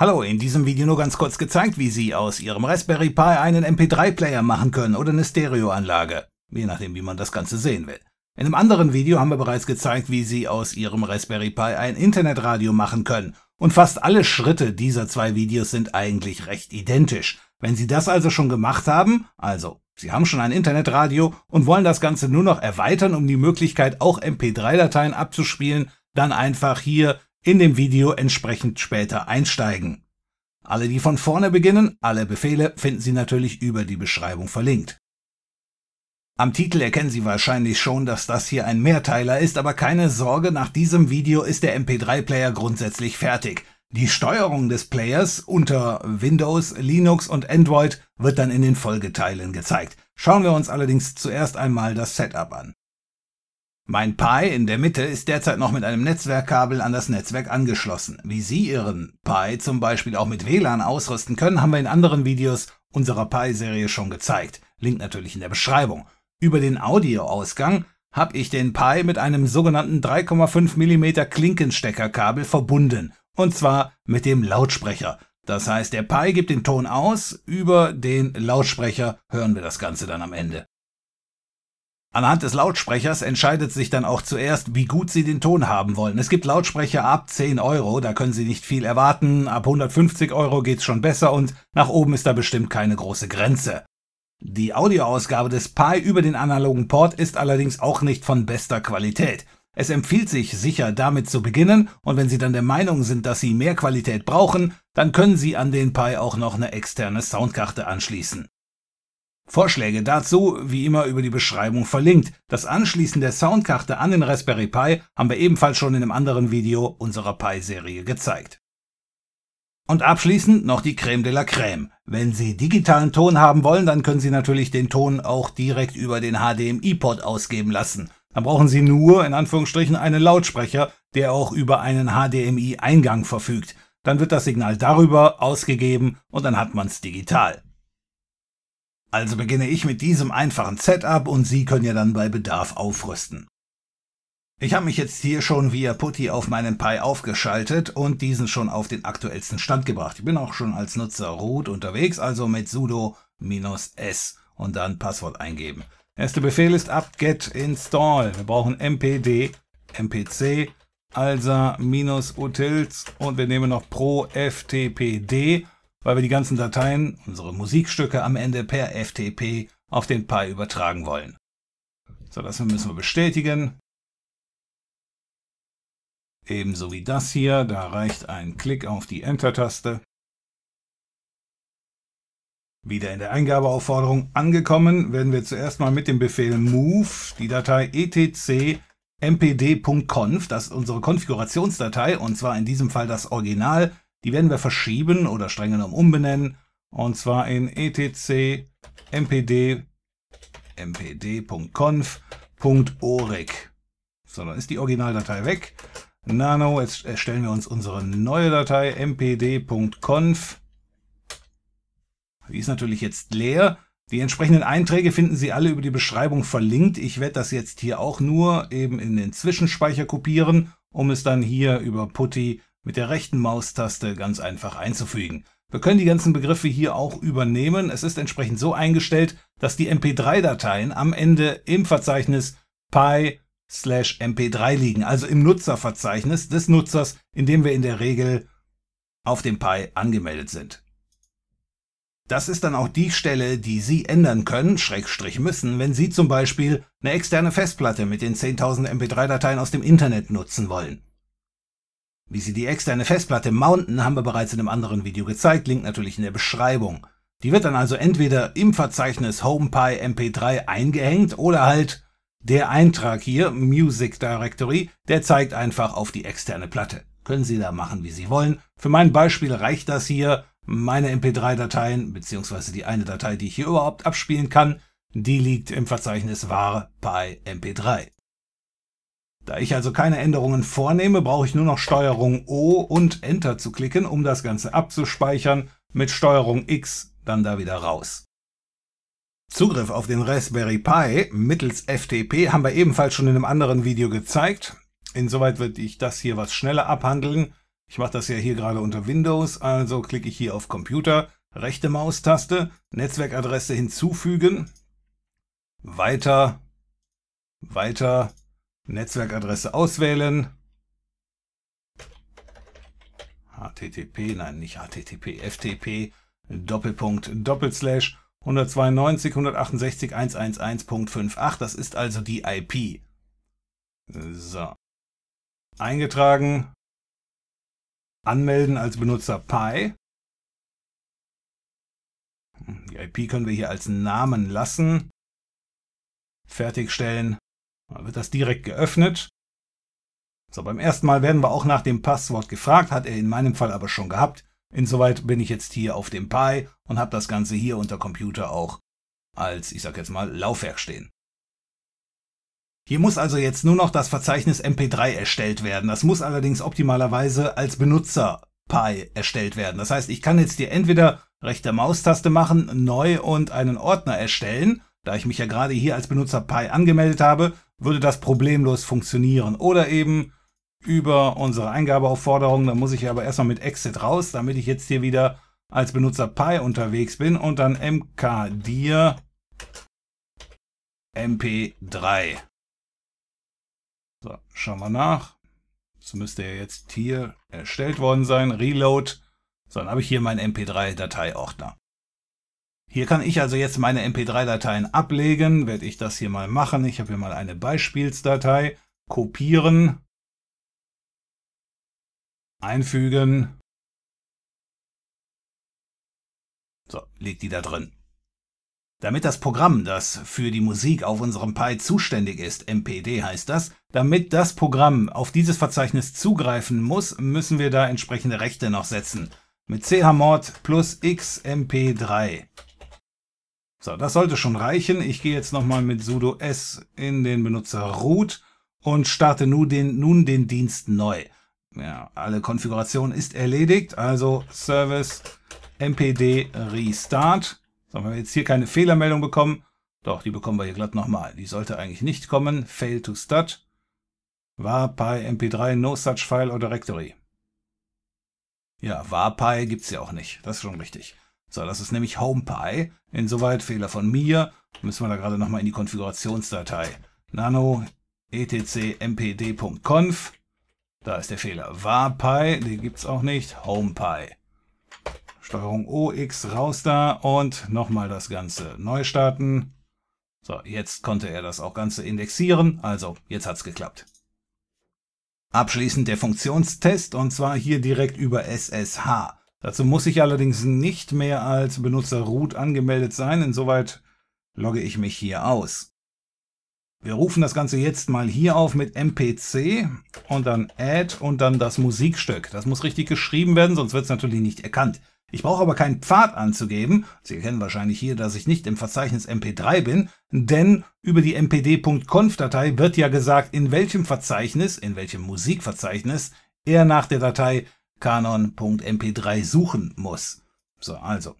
Hallo, in diesem Video nur ganz kurz gezeigt, wie Sie aus Ihrem Raspberry Pi einen MP3-Player machen können oder eine Stereoanlage, je nachdem wie man das Ganze sehen will. In einem anderen Video haben wir bereits gezeigt, wie Sie aus Ihrem Raspberry Pi ein Internetradio machen können und fast alle Schritte dieser zwei Videos sind eigentlich recht identisch. Wenn Sie das also schon gemacht haben, also Sie haben schon ein Internetradio und wollen das Ganze nur noch erweitern, um die Möglichkeit auch MP3-Dateien abzuspielen, dann einfach hier in dem Video entsprechend später einsteigen. Alle, die von vorne beginnen, alle Befehle finden Sie natürlich über die Beschreibung verlinkt. Am Titel erkennen Sie wahrscheinlich schon, dass das hier ein Mehrteiler ist, aber keine Sorge, nach diesem Video ist der MP3-Player grundsätzlich fertig. Die Steuerung des Players unter Windows, Linux und Android wird dann in den Folgeteilen gezeigt. Schauen wir uns allerdings zuerst einmal das Setup an. Mein Pi in der Mitte ist derzeit noch mit einem Netzwerkkabel an das Netzwerk angeschlossen. Wie Sie Ihren Pi zum Beispiel auch mit WLAN ausrüsten können, haben wir in anderen Videos unserer Pi-Serie schon gezeigt. Link natürlich in der Beschreibung. Über den Audioausgang habe ich den Pi mit einem sogenannten 3,5 mm Klinkensteckerkabel verbunden. Und zwar mit dem Lautsprecher. Das heißt, der Pi gibt den Ton aus, über den Lautsprecher hören wir das Ganze dann am Ende. Anhand des Lautsprechers entscheidet sich dann auch zuerst, wie gut Sie den Ton haben wollen. Es gibt Lautsprecher ab 10 Euro, da können Sie nicht viel erwarten, ab 150 Euro geht's schon besser und nach oben ist da bestimmt keine große Grenze. Die Audioausgabe des Pi über den analogen Port ist allerdings auch nicht von bester Qualität. Es empfiehlt sich sicher damit zu beginnen und wenn Sie dann der Meinung sind, dass Sie mehr Qualität brauchen, dann können Sie an den Pi auch noch eine externe Soundkarte anschließen. Vorschläge dazu wie immer über die Beschreibung verlinkt. Das Anschließen der Soundkarte an den Raspberry Pi haben wir ebenfalls schon in einem anderen Video unserer Pi-Serie gezeigt. Und abschließend noch die Creme de la Creme. Wenn Sie digitalen Ton haben wollen, dann können Sie natürlich den Ton auch direkt über den HDMI-Port ausgeben lassen. Dann brauchen Sie nur, in Anführungsstrichen, einen Lautsprecher, der auch über einen HDMI-Eingang verfügt. Dann wird das Signal darüber ausgegeben und dann hat man es digital. Also beginne ich mit diesem einfachen Setup und Sie können ja dann bei Bedarf aufrüsten. Ich habe mich jetzt hier schon via Putty auf meinen Pi aufgeschaltet und diesen schon auf den aktuellsten Stand gebracht. Ich bin auch schon als Nutzer root unterwegs, also mit sudo -s und dann Passwort eingeben. Erster Befehl ist apt-get install. Wir brauchen mpd, mpc, alsa-utils und wir nehmen noch pro ftpd weil wir die ganzen Dateien, unsere Musikstücke am Ende per FTP auf den Pi übertragen wollen. So, das müssen wir bestätigen. Ebenso wie das hier, da reicht ein Klick auf die Enter-Taste. Wieder in der Eingabeaufforderung angekommen, werden wir zuerst mal mit dem Befehl move die Datei etc mpd.conf, das ist unsere Konfigurationsdatei, und zwar in diesem Fall das Original, die werden wir verschieben oder streng genommen umbenennen. Und zwar in etc mpd mpd.conf.oreg. So, dann ist die Originaldatei weg. Nano, jetzt erstellen wir uns unsere neue Datei mpd.conf. Die ist natürlich jetzt leer. Die entsprechenden Einträge finden Sie alle über die Beschreibung verlinkt. Ich werde das jetzt hier auch nur eben in den Zwischenspeicher kopieren, um es dann hier über PuTTY mit der rechten Maustaste ganz einfach einzufügen. Wir können die ganzen Begriffe hier auch übernehmen. Es ist entsprechend so eingestellt, dass die MP3-Dateien am Ende im Verzeichnis pi mp3 liegen, also im Nutzerverzeichnis des Nutzers, in dem wir in der Regel auf dem Pi angemeldet sind. Das ist dann auch die Stelle, die Sie ändern können, Schrägstrich müssen, wenn Sie zum Beispiel eine externe Festplatte mit den 10.000 MP3-Dateien aus dem Internet nutzen wollen. Wie Sie die externe Festplatte mounten, haben wir bereits in einem anderen Video gezeigt, Link natürlich in der Beschreibung. Die wird dann also entweder im Verzeichnis HomePy MP3 eingehängt oder halt der Eintrag hier, Music Directory, der zeigt einfach auf die externe Platte. Können Sie da machen, wie Sie wollen. Für mein Beispiel reicht das hier, meine MP3-Dateien, beziehungsweise die eine Datei, die ich hier überhaupt abspielen kann, die liegt im Verzeichnis ware mp3. Da ich also keine Änderungen vornehme, brauche ich nur noch Steuerung O und Enter zu klicken, um das Ganze abzuspeichern, mit Steuerung X dann da wieder raus. Zugriff auf den Raspberry Pi mittels FTP haben wir ebenfalls schon in einem anderen Video gezeigt. Insoweit würde ich das hier was schneller abhandeln. Ich mache das ja hier gerade unter Windows, also klicke ich hier auf Computer, rechte Maustaste, Netzwerkadresse hinzufügen, weiter, weiter, Netzwerkadresse auswählen. HTTP, nein, nicht HTTP, FTP, Doppelpunkt, Doppelslash 192.168.111.58, Das ist also die IP. So. Eingetragen. Anmelden als Benutzer Pi. Hm, die IP können wir hier als Namen lassen. Fertigstellen. Dann wird das direkt geöffnet. So, beim ersten Mal werden wir auch nach dem Passwort gefragt, hat er in meinem Fall aber schon gehabt. Insoweit bin ich jetzt hier auf dem Pi und habe das Ganze hier unter Computer auch als, ich sag jetzt mal, Laufwerk stehen. Hier muss also jetzt nur noch das Verzeichnis MP3 erstellt werden. Das muss allerdings optimalerweise als Benutzer Pi erstellt werden. Das heißt, ich kann jetzt hier entweder rechte Maustaste machen, neu und einen Ordner erstellen. Da ich mich ja gerade hier als Benutzer Pi angemeldet habe, würde das problemlos funktionieren. Oder eben über unsere Eingabeaufforderung, da muss ich aber erstmal mit Exit raus, damit ich jetzt hier wieder als Benutzer Pi unterwegs bin und dann mkdir mp3. So, schauen wir nach. Das müsste ja jetzt hier erstellt worden sein. Reload. So, dann habe ich hier meinen mp3-Dateiordner. Hier kann ich also jetzt meine MP3-Dateien ablegen, werde ich das hier mal machen. Ich habe hier mal eine Beispielsdatei, kopieren, einfügen. So, liegt die da drin. Damit das Programm, das für die Musik auf unserem Pi zuständig ist, MPD heißt das, damit das Programm auf dieses Verzeichnis zugreifen muss, müssen wir da entsprechende Rechte noch setzen. Mit chmod plus xmp3. So, das sollte schon reichen. Ich gehe jetzt nochmal mit sudo s in den Benutzer root und starte nun den, nun den Dienst neu. Ja, alle Konfiguration ist erledigt, also service mpd restart. So, wenn wir jetzt hier keine Fehlermeldung bekommen, doch, die bekommen wir hier glatt nochmal. Die sollte eigentlich nicht kommen. Fail to start. War bei mp3 no such file or directory. Ja, WAPI gibt's ja auch nicht. Das ist schon richtig. So, das ist nämlich HomePy. Insoweit Fehler von mir. Müssen wir da gerade nochmal in die Konfigurationsdatei. Nano etc mpd.conf. Da ist der Fehler. WarPy, den gibt es auch nicht. HomePy. Steuerung OX raus da und nochmal das Ganze neu starten. So, jetzt konnte er das auch Ganze indexieren, also jetzt hat's geklappt. Abschließend der Funktionstest und zwar hier direkt über SSH. Dazu muss ich allerdings nicht mehr als Benutzer root angemeldet sein, insoweit logge ich mich hier aus. Wir rufen das Ganze jetzt mal hier auf mit MPC und dann Add und dann das Musikstück. Das muss richtig geschrieben werden, sonst wird es natürlich nicht erkannt. Ich brauche aber keinen Pfad anzugeben. Sie erkennen wahrscheinlich hier, dass ich nicht im Verzeichnis MP3 bin, denn über die mpd.conf-Datei wird ja gesagt, in welchem Verzeichnis, in welchem Musikverzeichnis er nach der Datei canonmp 3 suchen muss. So, also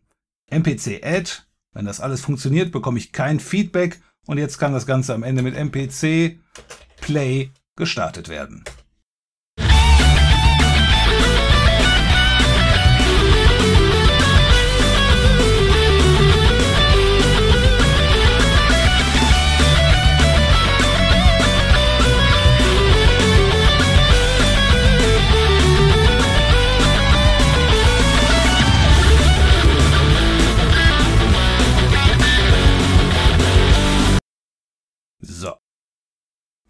mpc-add, wenn das alles funktioniert, bekomme ich kein Feedback und jetzt kann das Ganze am Ende mit mpc play gestartet werden.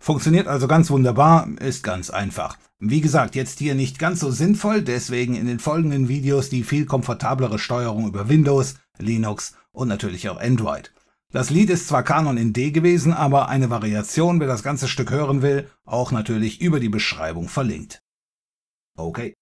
Funktioniert also ganz wunderbar, ist ganz einfach. Wie gesagt, jetzt hier nicht ganz so sinnvoll, deswegen in den folgenden Videos die viel komfortablere Steuerung über Windows, Linux und natürlich auch Android. Das Lied ist zwar Kanon in D gewesen, aber eine Variation, wer das ganze Stück hören will, auch natürlich über die Beschreibung verlinkt. Okay.